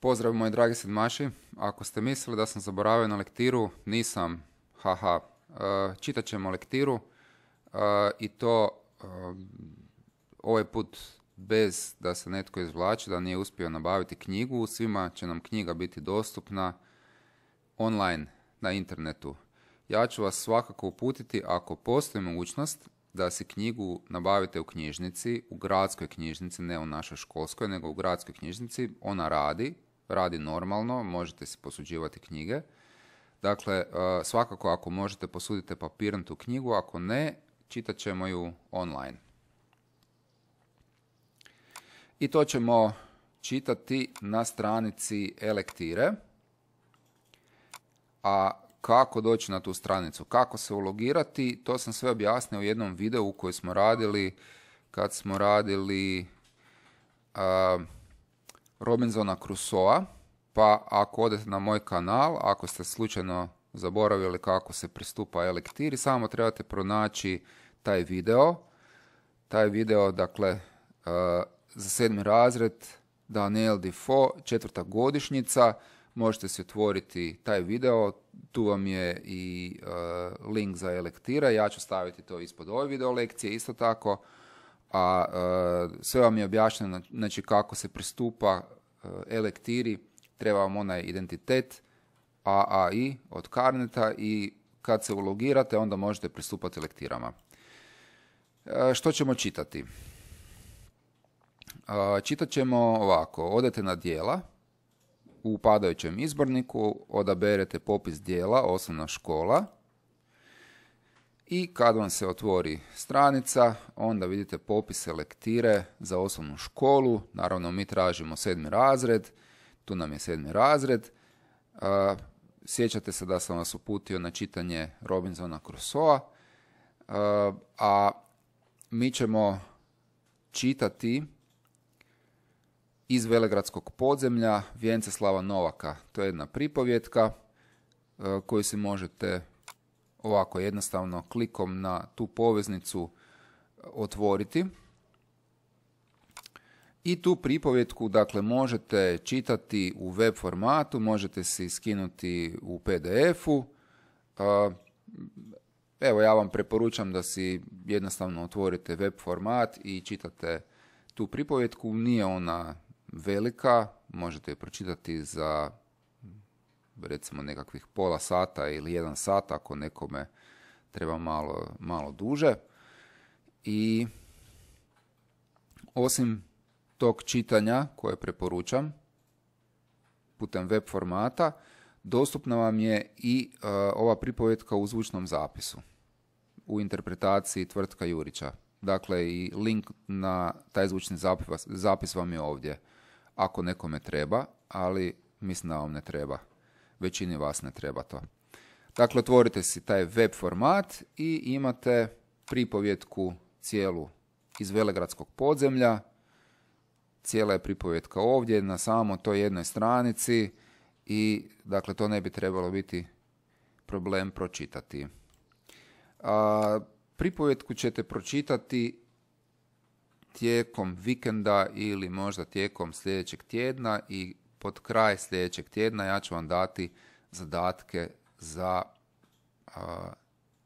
Pozdrav moji dragi sedmaši, ako ste mislili da sam zaboravio na lektiru, nisam, haha, e, čitat ćemo lektiru e, i to e, ovaj put bez da se netko izvlači, da nije uspio nabaviti knjigu, svima će nam knjiga biti dostupna online, na internetu. Ja ću vas svakako uputiti ako postoji mogućnost da si knjigu nabavite u knjižnici, u gradskoj knjižnici, ne u našoj školskoj, nego u gradskoj knjižnici, ona radi, radi normalno, možete si posuđivati knjige. Dakle, e, svakako ako možete posudite papirnatu knjigu, ako ne, čitat ćemo ju online. I to ćemo čitati na stranici Elektire. A kako doći na tu stranicu, kako se ulogirati, to sam sve objasnio u jednom videu koji smo radili kad smo radili... Robinsona Crusoa, pa ako odete na moj kanal, ako ste slučajno zaboravili kako se pristupa elektiri, samo trebate pronaći taj video. Taj video, dakle, e, za sedmi razred, Daniel Defoe, četvrta godišnjica, možete se otvoriti taj video, tu vam je i e, link za elektira, ja ću staviti to ispod ove video lekcije, isto tako a e, sve vam je objašnjeno znači kako se pristupa e, elektiri, treba vam onaj identitet AAI od karneta i kad se ulogirate onda možete pristupati lektirama. E, što ćemo čitati? Čitat ćemo ovako, odete na dijela, u upadajućem izborniku odaberete popis dijela osnovna škola, i kad vam se otvori stranica, onda vidite popise lektire za osnovnu školu. Naravno, mi tražimo sedmi razred, tu nam je sedmi razred. Sjećate se da sam vas uputio na čitanje Robinsona Crusoa, a mi ćemo čitati iz Velegradskog podzemlja Vjenceslava Novaka. To je jedna pripovjetka koju si možete ovako jednostavno klikom na tu poveznicu e, otvoriti. I tu pripovjetku dakle, možete čitati u web formatu, možete si skinuti u PDF-u. E, evo ja vam preporučam da si jednostavno otvorite web format i čitate tu pripovjetku. Nije ona velika, možete je pročitati za recimo nekakvih pola sata ili jedan sat ako nekome treba malo, malo duže. I osim tog čitanja koje preporučam putem web formata, dostupna vam je i e, ova pripovjetka u zvučnom zapisu u interpretaciji Tvrtka Jurića. Dakle, i link na taj zvučni zapis, zapis vam je ovdje ako nekome treba, ali mislim da vam ne treba većini vas ne treba to. Dakle, otvorite si taj web format i imate pripovjetku cijelu iz Velegradskog podzemlja. Cijela je pripovjetka ovdje na samo toj jednoj stranici i dakle to ne bi trebalo biti problem pročitati. A, pripovjetku ćete pročitati tijekom vikenda ili možda tijekom sljedećeg tjedna i od kraj sljedećeg tjedna ja ću vam dati zadatke za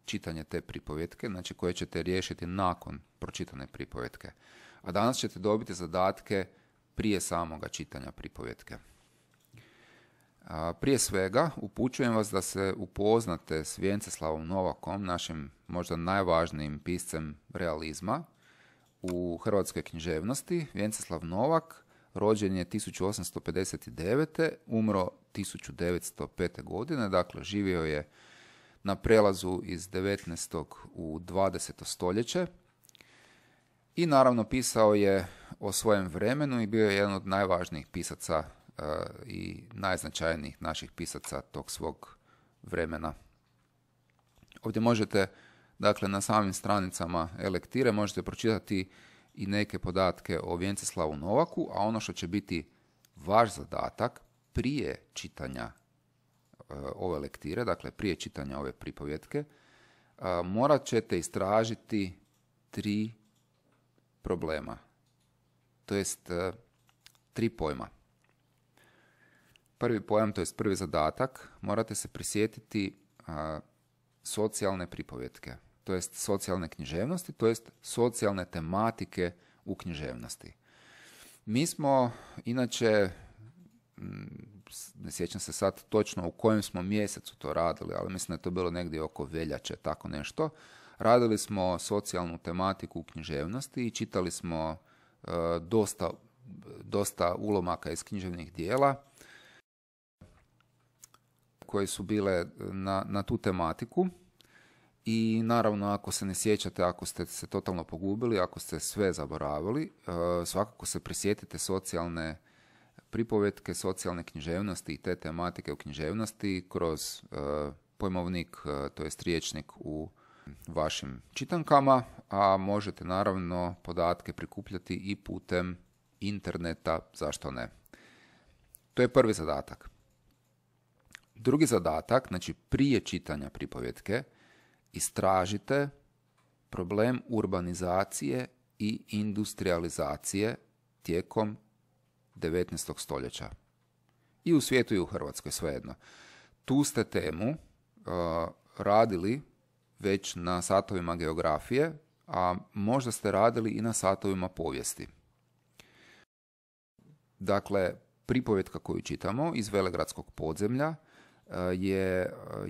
čitanje te pripovjetke, znači koje ćete riješiti nakon pročitane pripovjetke. A danas ćete dobiti zadatke prije samoga čitanja pripovjetke. Prije svega, upućujem vas da se upoznate s Vjenceslavom Novakom, našim možda najvažnijim piscem realizma u hrvatskoj književnosti. Vjenceslav Novak rođen je 1859. umro 1905. godine, dakle živio je na prelazu iz 19. u 20. stoljeće i naravno pisao je o svojem vremenu i bio je jedan od najvažnijih pisaca e, i najznačajnijih naših pisaca tog svog vremena. Ovdje možete, dakle, na samim stranicama Elektire možete pročitati i neke podatke o Vjenceslavu Novaku, a ono što će biti vaš zadatak prije čitanja eh, ove lektire, dakle prije čitanja ove pripovjetke, eh, morat ćete istražiti tri problema, to jest eh, tri pojma. Prvi pojam, to jest prvi zadatak, morate se prisjetiti socijalne pripovjetke to jest socijalne književnosti, to jest socijalne tematike u književnosti. Mi smo, inače, mm, ne sjećam se sad točno u kojem smo mjesecu to radili, ali mislim da je to bilo negdje oko veljače, tako nešto. Radili smo socijalnu tematiku u književnosti i čitali smo e, dosta, dosta ulomaka iz književnih dijela koje su bile na, na tu tematiku i naravno ako se ne sjećate, ako ste se totalno pogubili, ako ste sve zaboravili, e, svakako se prisjetite socijalne pripovetke, socijalne književnosti i te tematike u književnosti kroz e, pojmovnik, e, to jest riječnik u vašim čitankama, a možete naravno podatke prikupljati i putem interneta, zašto ne. To je prvi zadatak. Drugi zadatak, znači prije čitanja pripovjetke, istražite problem urbanizacije i industrializacije tijekom 19. stoljeća. I u svijetu i u Hrvatskoj, svejedno. Tu ste temu uh, radili već na satovima geografije, a možda ste radili i na satovima povijesti. Dakle, pripovjetka koju čitamo iz Velegradskog podzemlja uh, je uh,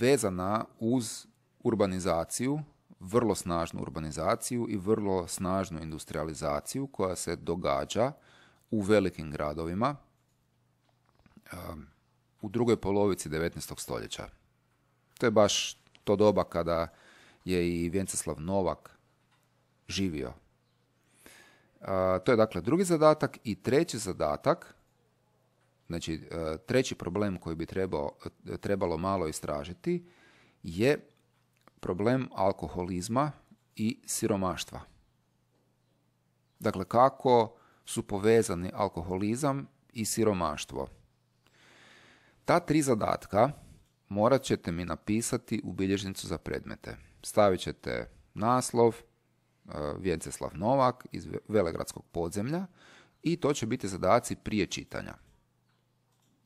vezana uz urbanizaciju, vrlo snažnu urbanizaciju i vrlo snažnu industrializaciju koja se događa u velikim gradovima ehm, u drugoj polovici 19. stoljeća. To je baš to doba kada je i Vjenceslav Novak živio. To je dakle drugi zadatak i treći zadatak, znači e, treći problem koji bi e, trebalo malo istražiti je problem alkoholizma i siromaštva. Dakle, kako su povezani alkoholizam i siromaštvo? Ta tri zadatka morat ćete mi napisati u bilježnicu za predmete. Stavit ćete naslov e, Vjenceslav Novak iz Velegradskog podzemlja i to će biti zadaci prije čitanja.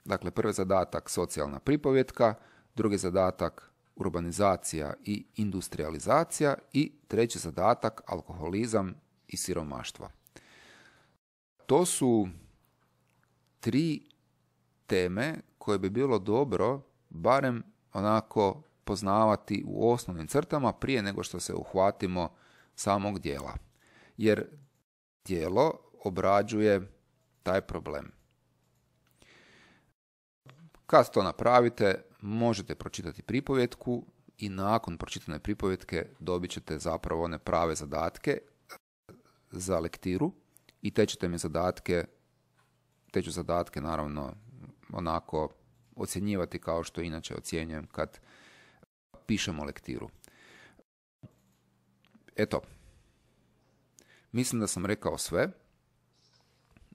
Dakle, prvi zadatak socijalna pripovjetka, drugi zadatak urbanizacija i industrializacija i treći zadatak alkoholizam i siromaštvo. To su tri teme koje bi bilo dobro barem onako poznavati u osnovnim crtama prije nego što se uhvatimo samog dijela. Jer dijelo obrađuje taj problem. Kad to napravite, možete pročitati pripovjetku i nakon pročitane pripovjetke dobit ćete zapravo one prave zadatke e, za lektiru i te ćete mi zadatke, te ću zadatke naravno onako ocjenjivati kao što inače ocjenjujem kad e, pišemo lektiru. Eto, mislim da sam rekao sve.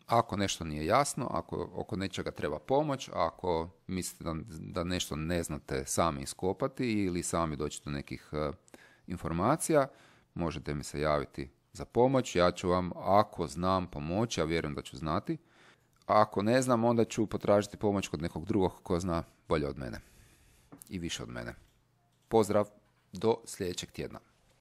Ako nešto nije jasno, ako oko nečega treba pomoć, ako mislite da, nešto ne znate sami iskopati ili sami doći do nekih e, informacija, možete mi se javiti za pomoć. Ja ću vam, ako znam pomoći, a vjerujem da ću znati, ako ne znam, onda ću potražiti pomoć kod nekog drugog ko zna bolje od mene i više od mene. Pozdrav, do sljedećeg tjedna.